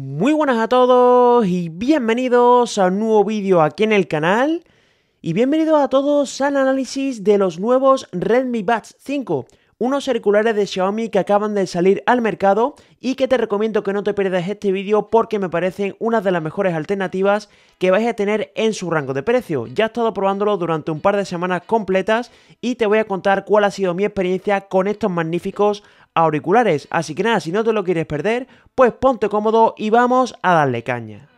Muy buenas a todos y bienvenidos a un nuevo vídeo aquí en el canal y bienvenidos a todos al análisis de los nuevos Redmi Buds 5, unos circulares de Xiaomi que acaban de salir al mercado y que te recomiendo que no te pierdas este vídeo porque me parecen una de las mejores alternativas que vais a tener en su rango de precio. Ya he estado probándolo durante un par de semanas completas y te voy a contar cuál ha sido mi experiencia con estos magníficos auriculares. Así que nada, si no te lo quieres perder, pues ponte cómodo y vamos a darle caña.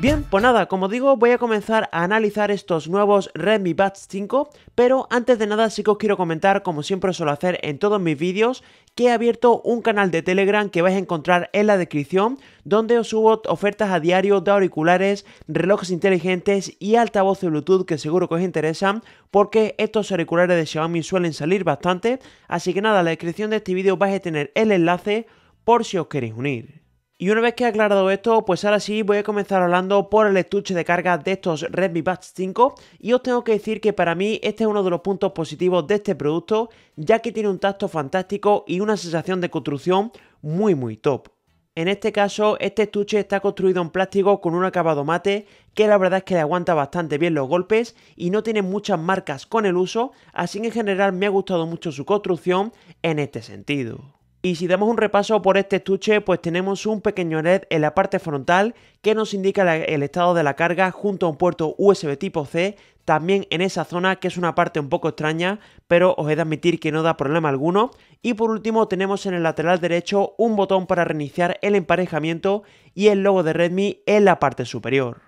Bien, pues nada, como digo, voy a comenzar a analizar estos nuevos Redmi Buds 5, pero antes de nada sí que os quiero comentar, como siempre suelo hacer en todos mis vídeos, que he abierto un canal de Telegram que vais a encontrar en la descripción, donde os subo ofertas a diario de auriculares, relojes inteligentes y altavoces Bluetooth que seguro que os interesan, porque estos auriculares de Xiaomi suelen salir bastante, así que nada, en la descripción de este vídeo vais a tener el enlace por si os queréis unir. Y una vez que he aclarado esto, pues ahora sí voy a comenzar hablando por el estuche de carga de estos Redmi Buds 5 y os tengo que decir que para mí este es uno de los puntos positivos de este producto ya que tiene un tacto fantástico y una sensación de construcción muy muy top. En este caso, este estuche está construido en plástico con un acabado mate que la verdad es que le aguanta bastante bien los golpes y no tiene muchas marcas con el uso, así que en general me ha gustado mucho su construcción en este sentido. Y si damos un repaso por este estuche, pues tenemos un pequeño LED en la parte frontal que nos indica el estado de la carga junto a un puerto USB tipo C, también en esa zona que es una parte un poco extraña, pero os he de admitir que no da problema alguno. Y por último tenemos en el lateral derecho un botón para reiniciar el emparejamiento y el logo de Redmi en la parte superior.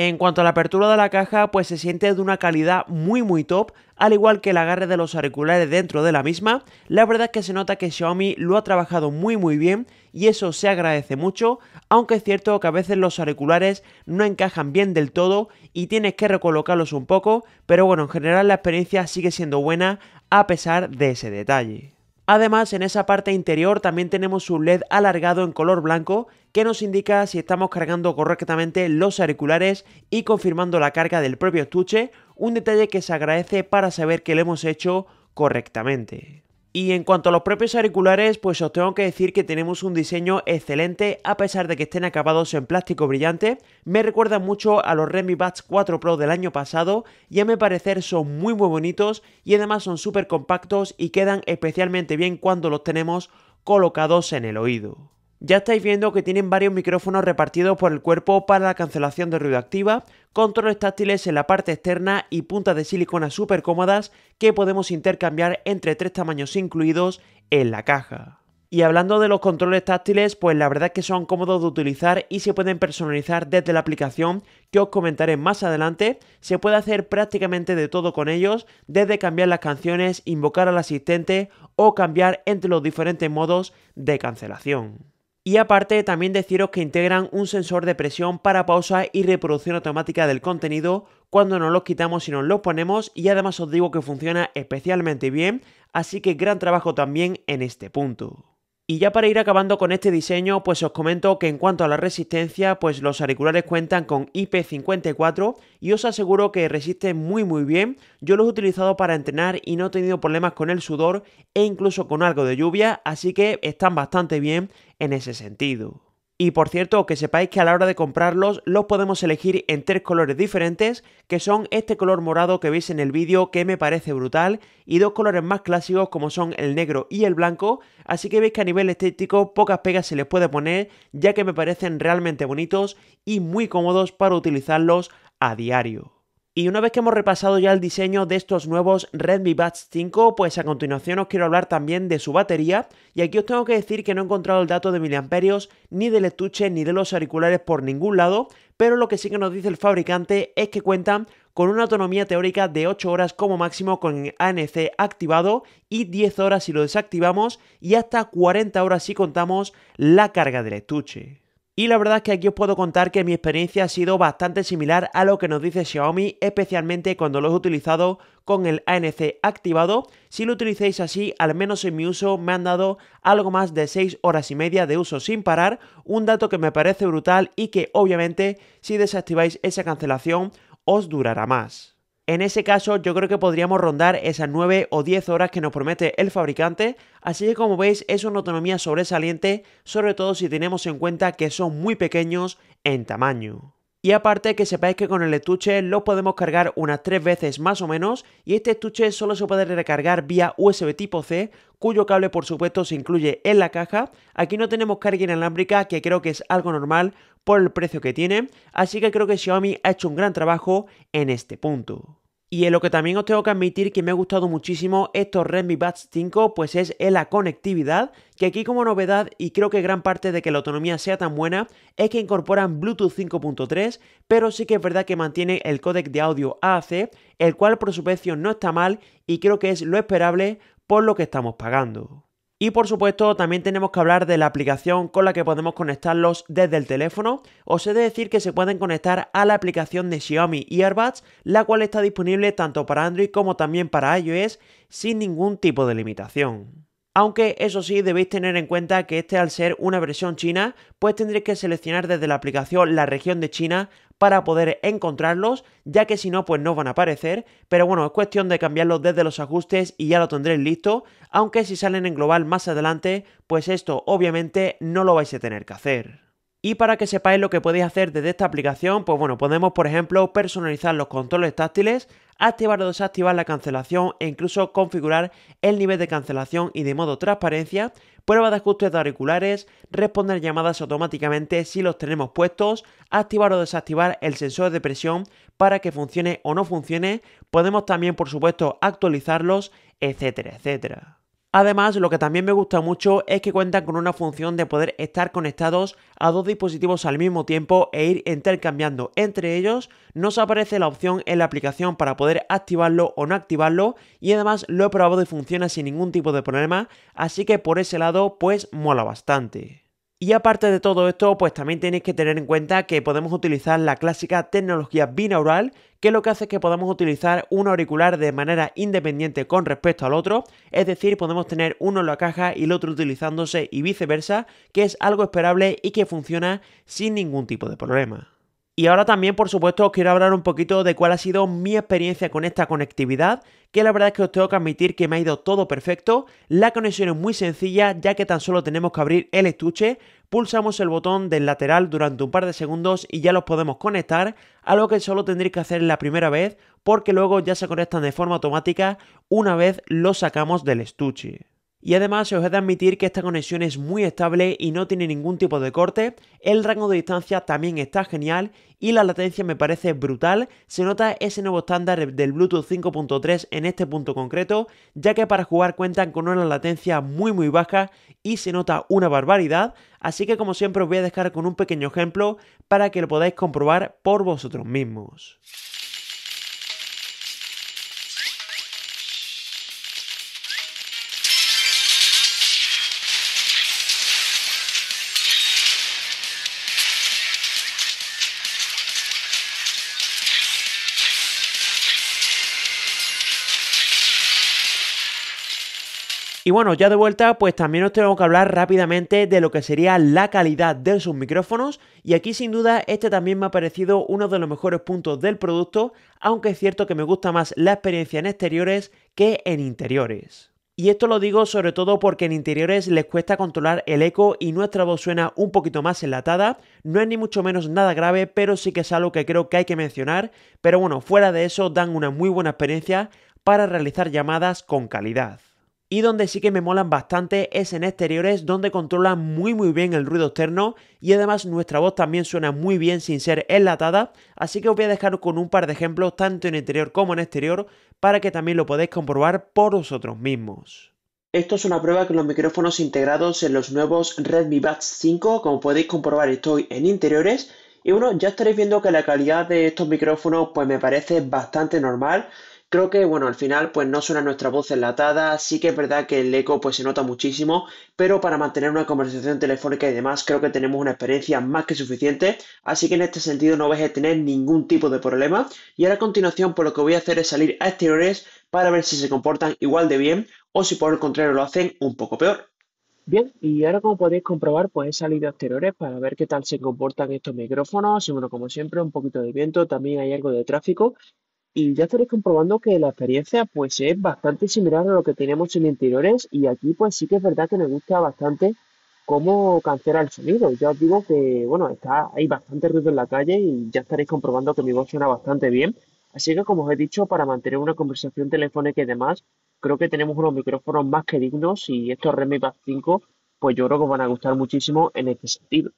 En cuanto a la apertura de la caja, pues se siente de una calidad muy muy top, al igual que el agarre de los auriculares dentro de la misma, la verdad es que se nota que Xiaomi lo ha trabajado muy muy bien y eso se agradece mucho, aunque es cierto que a veces los auriculares no encajan bien del todo y tienes que recolocarlos un poco, pero bueno, en general la experiencia sigue siendo buena a pesar de ese detalle. Además, en esa parte interior también tenemos un LED alargado en color blanco que nos indica si estamos cargando correctamente los auriculares y confirmando la carga del propio estuche, un detalle que se agradece para saber que lo hemos hecho correctamente. Y en cuanto a los propios auriculares, pues os tengo que decir que tenemos un diseño excelente a pesar de que estén acabados en plástico brillante. Me recuerdan mucho a los Redmi Buds 4 Pro del año pasado y a mi parecer son muy muy bonitos y además son súper compactos y quedan especialmente bien cuando los tenemos colocados en el oído. Ya estáis viendo que tienen varios micrófonos repartidos por el cuerpo para la cancelación de ruido activa, controles táctiles en la parte externa y puntas de silicona súper cómodas que podemos intercambiar entre tres tamaños incluidos en la caja. Y hablando de los controles táctiles, pues la verdad es que son cómodos de utilizar y se pueden personalizar desde la aplicación que os comentaré más adelante. Se puede hacer prácticamente de todo con ellos, desde cambiar las canciones, invocar al asistente o cambiar entre los diferentes modos de cancelación. Y aparte también deciros que integran un sensor de presión para pausa y reproducción automática del contenido cuando no los quitamos y nos los ponemos y además os digo que funciona especialmente bien, así que gran trabajo también en este punto. Y ya para ir acabando con este diseño, pues os comento que en cuanto a la resistencia, pues los auriculares cuentan con IP54 y os aseguro que resisten muy muy bien. Yo los he utilizado para entrenar y no he tenido problemas con el sudor e incluso con algo de lluvia, así que están bastante bien en ese sentido. Y por cierto, que sepáis que a la hora de comprarlos los podemos elegir en tres colores diferentes, que son este color morado que veis en el vídeo que me parece brutal, y dos colores más clásicos como son el negro y el blanco, así que veis que a nivel estético pocas pegas se les puede poner, ya que me parecen realmente bonitos y muy cómodos para utilizarlos a diario. Y una vez que hemos repasado ya el diseño de estos nuevos Redmi Buds 5, pues a continuación os quiero hablar también de su batería. Y aquí os tengo que decir que no he encontrado el dato de miliamperios, ni del estuche, ni de los auriculares por ningún lado, pero lo que sí que nos dice el fabricante es que cuentan con una autonomía teórica de 8 horas como máximo con ANC activado y 10 horas si lo desactivamos y hasta 40 horas si contamos la carga del estuche. Y la verdad es que aquí os puedo contar que mi experiencia ha sido bastante similar a lo que nos dice Xiaomi, especialmente cuando lo he utilizado con el ANC activado. Si lo utilicéis así, al menos en mi uso me han dado algo más de 6 horas y media de uso sin parar, un dato que me parece brutal y que obviamente si desactiváis esa cancelación os durará más. En ese caso yo creo que podríamos rondar esas 9 o 10 horas que nos promete el fabricante, así que como veis es una autonomía sobresaliente, sobre todo si tenemos en cuenta que son muy pequeños en tamaño. Y aparte que sepáis que con el estuche lo podemos cargar unas tres veces más o menos y este estuche solo se puede recargar vía USB tipo C, cuyo cable por supuesto se incluye en la caja. Aquí no tenemos carga inalámbrica, que creo que es algo normal por el precio que tiene, así que creo que Xiaomi ha hecho un gran trabajo en este punto. Y en lo que también os tengo que admitir que me ha gustado muchísimo estos Redmi Buds 5, pues es en la conectividad, que aquí como novedad, y creo que gran parte de que la autonomía sea tan buena, es que incorporan Bluetooth 5.3, pero sí que es verdad que mantiene el códec de audio AAC, el cual por su precio no está mal y creo que es lo esperable por lo que estamos pagando. Y por supuesto también tenemos que hablar de la aplicación con la que podemos conectarlos desde el teléfono. Os he de decir que se pueden conectar a la aplicación de Xiaomi Earbuds, la cual está disponible tanto para Android como también para iOS sin ningún tipo de limitación. Aunque eso sí, debéis tener en cuenta que este al ser una versión china, pues tendréis que seleccionar desde la aplicación la región de China para poder encontrarlos, ya que si no, pues no van a aparecer. Pero bueno, es cuestión de cambiarlos desde los ajustes y ya lo tendréis listo, aunque si salen en global más adelante, pues esto obviamente no lo vais a tener que hacer. Y para que sepáis lo que podéis hacer desde esta aplicación, pues bueno, podemos por ejemplo personalizar los controles táctiles, activar o desactivar la cancelación e incluso configurar el nivel de cancelación y de modo transparencia, prueba de ajustes de auriculares, responder llamadas automáticamente si los tenemos puestos, activar o desactivar el sensor de presión para que funcione o no funcione, podemos también por supuesto actualizarlos, etcétera, etcétera. Además, lo que también me gusta mucho es que cuentan con una función de poder estar conectados a dos dispositivos al mismo tiempo e ir intercambiando entre ellos. Nos aparece la opción en la aplicación para poder activarlo o no activarlo y además lo he probado y funciona sin ningún tipo de problema, así que por ese lado pues mola bastante. Y aparte de todo esto, pues también tenéis que tener en cuenta que podemos utilizar la clásica tecnología binaural, que lo que hace es que podamos utilizar un auricular de manera independiente con respecto al otro, es decir, podemos tener uno en la caja y el otro utilizándose y viceversa, que es algo esperable y que funciona sin ningún tipo de problema. Y ahora también, por supuesto, os quiero hablar un poquito de cuál ha sido mi experiencia con esta conectividad, que la verdad es que os tengo que admitir que me ha ido todo perfecto. La conexión es muy sencilla, ya que tan solo tenemos que abrir el estuche, pulsamos el botón del lateral durante un par de segundos y ya los podemos conectar, algo que solo tendréis que hacer la primera vez, porque luego ya se conectan de forma automática una vez los sacamos del estuche. Y además os he de admitir que esta conexión es muy estable y no tiene ningún tipo de corte, el rango de distancia también está genial y la latencia me parece brutal, se nota ese nuevo estándar del Bluetooth 5.3 en este punto concreto, ya que para jugar cuentan con una latencia muy muy baja y se nota una barbaridad, así que como siempre os voy a dejar con un pequeño ejemplo para que lo podáis comprobar por vosotros mismos. Y bueno, ya de vuelta, pues también os tengo que hablar rápidamente de lo que sería la calidad de sus micrófonos. Y aquí sin duda este también me ha parecido uno de los mejores puntos del producto, aunque es cierto que me gusta más la experiencia en exteriores que en interiores. Y esto lo digo sobre todo porque en interiores les cuesta controlar el eco y nuestra voz suena un poquito más enlatada. No es ni mucho menos nada grave, pero sí que es algo que creo que hay que mencionar. Pero bueno, fuera de eso dan una muy buena experiencia para realizar llamadas con calidad. Y donde sí que me molan bastante es en exteriores, donde controlan muy muy bien el ruido externo y además nuestra voz también suena muy bien sin ser enlatada, así que os voy a dejar con un par de ejemplos tanto en interior como en exterior para que también lo podáis comprobar por vosotros mismos. Esto es una prueba con los micrófonos integrados en los nuevos Redmi Buds 5, como podéis comprobar estoy en interiores y bueno, ya estaréis viendo que la calidad de estos micrófonos pues me parece bastante normal, Creo que, bueno, al final pues no suena nuestra voz enlatada, sí que es verdad que el eco pues se nota muchísimo, pero para mantener una conversación telefónica y demás creo que tenemos una experiencia más que suficiente, así que en este sentido no vais a tener ningún tipo de problema. Y ahora a continuación pues lo que voy a hacer es salir a exteriores para ver si se comportan igual de bien o si por el contrario lo hacen un poco peor. Bien, y ahora como podéis comprobar, pues he salido a exteriores para ver qué tal se comportan estos micrófonos. Y bueno, como siempre, un poquito de viento, también hay algo de tráfico y ya estaréis comprobando que la experiencia pues es bastante similar a lo que tenemos en interiores y aquí pues sí que es verdad que me gusta bastante cómo cancela el sonido. Ya os digo que bueno, está, hay bastante ruido en la calle y ya estaréis comprobando que mi voz suena bastante bien. Así que como os he dicho, para mantener una conversación telefónica y demás, creo que tenemos unos micrófonos más que dignos y estos Redmi Pad 5 pues yo creo que os van a gustar muchísimo en este sentido.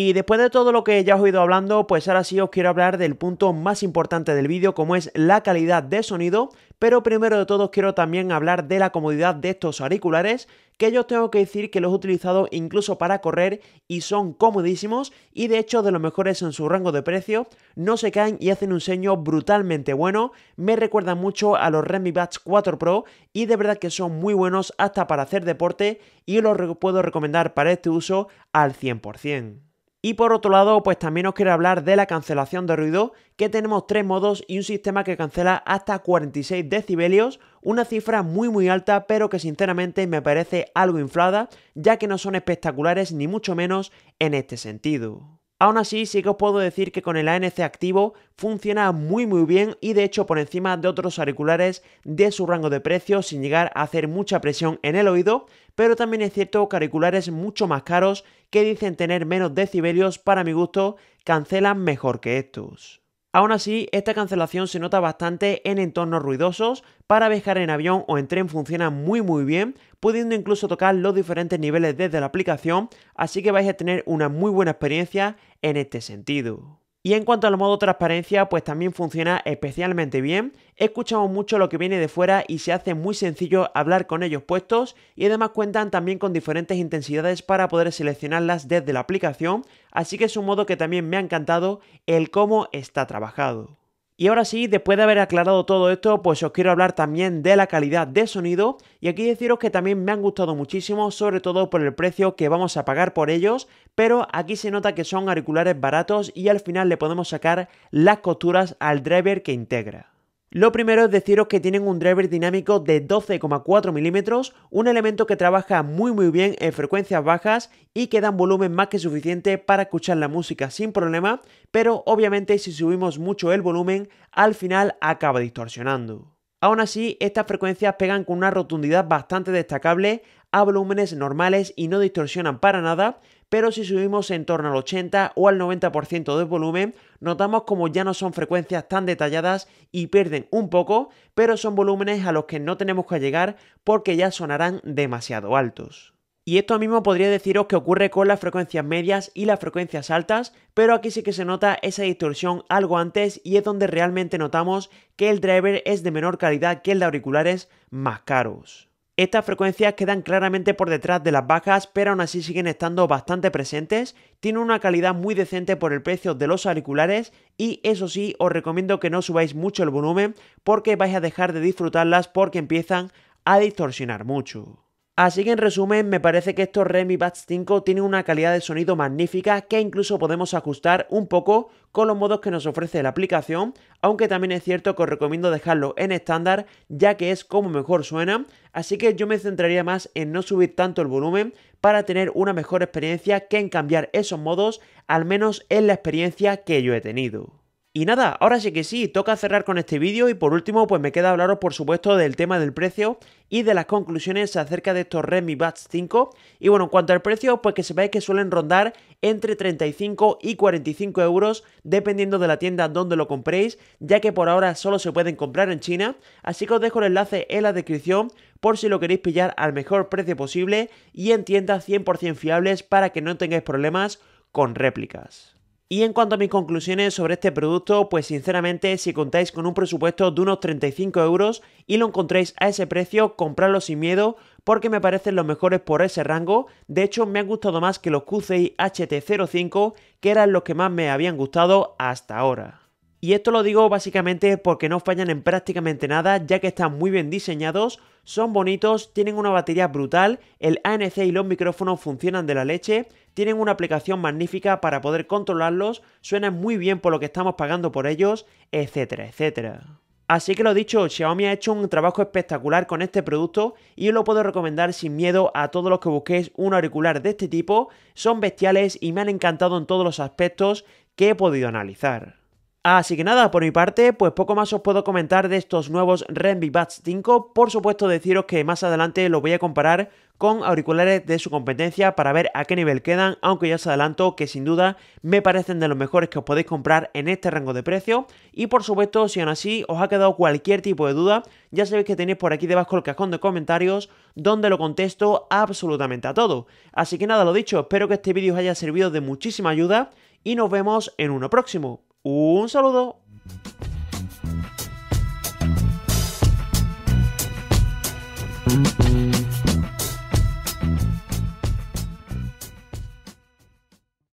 Y después de todo lo que ya os he ido hablando, pues ahora sí os quiero hablar del punto más importante del vídeo, como es la calidad de sonido, pero primero de todo os quiero también hablar de la comodidad de estos auriculares, que yo tengo que decir que los he utilizado incluso para correr y son comodísimos y de hecho de los mejores en su rango de precio, no se caen y hacen un sonido brutalmente bueno, me recuerdan mucho a los Redmi Buds 4 Pro y de verdad que son muy buenos hasta para hacer deporte y los puedo recomendar para este uso al 100%. Y por otro lado, pues también os quiero hablar de la cancelación de ruido, que tenemos tres modos y un sistema que cancela hasta 46 decibelios, una cifra muy muy alta pero que sinceramente me parece algo inflada, ya que no son espectaculares ni mucho menos en este sentido. Aún así, sí que os puedo decir que con el ANC activo funciona muy muy bien y de hecho por encima de otros auriculares de su rango de precio sin llegar a hacer mucha presión en el oído, pero también es cierto que auriculares mucho más caros que dicen tener menos decibelios, para mi gusto, cancelan mejor que estos. Aún así, esta cancelación se nota bastante en entornos ruidosos, para viajar en avión o en tren funciona muy muy bien, pudiendo incluso tocar los diferentes niveles desde la aplicación, así que vais a tener una muy buena experiencia en este sentido. Y en cuanto al modo transparencia, pues también funciona especialmente bien. Escuchamos mucho lo que viene de fuera y se hace muy sencillo hablar con ellos puestos y además cuentan también con diferentes intensidades para poder seleccionarlas desde la aplicación, así que es un modo que también me ha encantado el cómo está trabajado. Y ahora sí, después de haber aclarado todo esto, pues os quiero hablar también de la calidad de sonido y aquí deciros que también me han gustado muchísimo, sobre todo por el precio que vamos a pagar por ellos, pero aquí se nota que son auriculares baratos y al final le podemos sacar las costuras al driver que integra. Lo primero es deciros que tienen un driver dinámico de 12,4 milímetros, un elemento que trabaja muy muy bien en frecuencias bajas y que da volumen más que suficiente para escuchar la música sin problema, pero obviamente si subimos mucho el volumen, al final acaba distorsionando. Aún así, estas frecuencias pegan con una rotundidad bastante destacable a volúmenes normales y no distorsionan para nada, pero si subimos en torno al 80 o al 90% del volumen, notamos como ya no son frecuencias tan detalladas y pierden un poco, pero son volúmenes a los que no tenemos que llegar porque ya sonarán demasiado altos. Y esto mismo podría deciros que ocurre con las frecuencias medias y las frecuencias altas, pero aquí sí que se nota esa distorsión algo antes y es donde realmente notamos que el driver es de menor calidad que el de auriculares más caros. Estas frecuencias quedan claramente por detrás de las bajas, pero aún así siguen estando bastante presentes, tienen una calidad muy decente por el precio de los auriculares y eso sí, os recomiendo que no subáis mucho el volumen porque vais a dejar de disfrutarlas porque empiezan a distorsionar mucho. Así que en resumen, me parece que estos Remy Buds 5 tienen una calidad de sonido magnífica que incluso podemos ajustar un poco con los modos que nos ofrece la aplicación, aunque también es cierto que os recomiendo dejarlo en estándar ya que es como mejor suena, así que yo me centraría más en no subir tanto el volumen para tener una mejor experiencia que en cambiar esos modos, al menos en la experiencia que yo he tenido. Y nada, ahora sí que sí, toca cerrar con este vídeo y por último pues me queda hablaros por supuesto del tema del precio y de las conclusiones acerca de estos Redmi Buds 5 y bueno, en cuanto al precio pues que sepáis que suelen rondar entre 35 y 45 euros dependiendo de la tienda donde lo compréis ya que por ahora solo se pueden comprar en China así que os dejo el enlace en la descripción por si lo queréis pillar al mejor precio posible y en tiendas 100% fiables para que no tengáis problemas con réplicas. Y en cuanto a mis conclusiones sobre este producto, pues sinceramente si contáis con un presupuesto de unos 35 euros y lo encontréis a ese precio, compradlo sin miedo porque me parecen los mejores por ese rango. De hecho, me han gustado más que los QCI HT05, que eran los que más me habían gustado hasta ahora. Y esto lo digo básicamente porque no fallan en prácticamente nada, ya que están muy bien diseñados, son bonitos, tienen una batería brutal, el ANC y los micrófonos funcionan de la leche, tienen una aplicación magnífica para poder controlarlos, suenan muy bien por lo que estamos pagando por ellos, etcétera, etcétera. Así que lo dicho, Xiaomi ha hecho un trabajo espectacular con este producto y os lo puedo recomendar sin miedo a todos los que busquéis un auricular de este tipo. Son bestiales y me han encantado en todos los aspectos que he podido analizar. Así que nada, por mi parte, pues poco más os puedo comentar de estos nuevos Redmi Buds 5. Por supuesto, deciros que más adelante los voy a comparar con auriculares de su competencia para ver a qué nivel quedan, aunque ya os adelanto que sin duda me parecen de los mejores que os podéis comprar en este rango de precio. Y por supuesto, si aún así os ha quedado cualquier tipo de duda, ya sabéis que tenéis por aquí debajo el cajón de comentarios donde lo contesto absolutamente a todo. Así que nada, lo dicho, espero que este vídeo os haya servido de muchísima ayuda y nos vemos en uno próximo. Un saludo.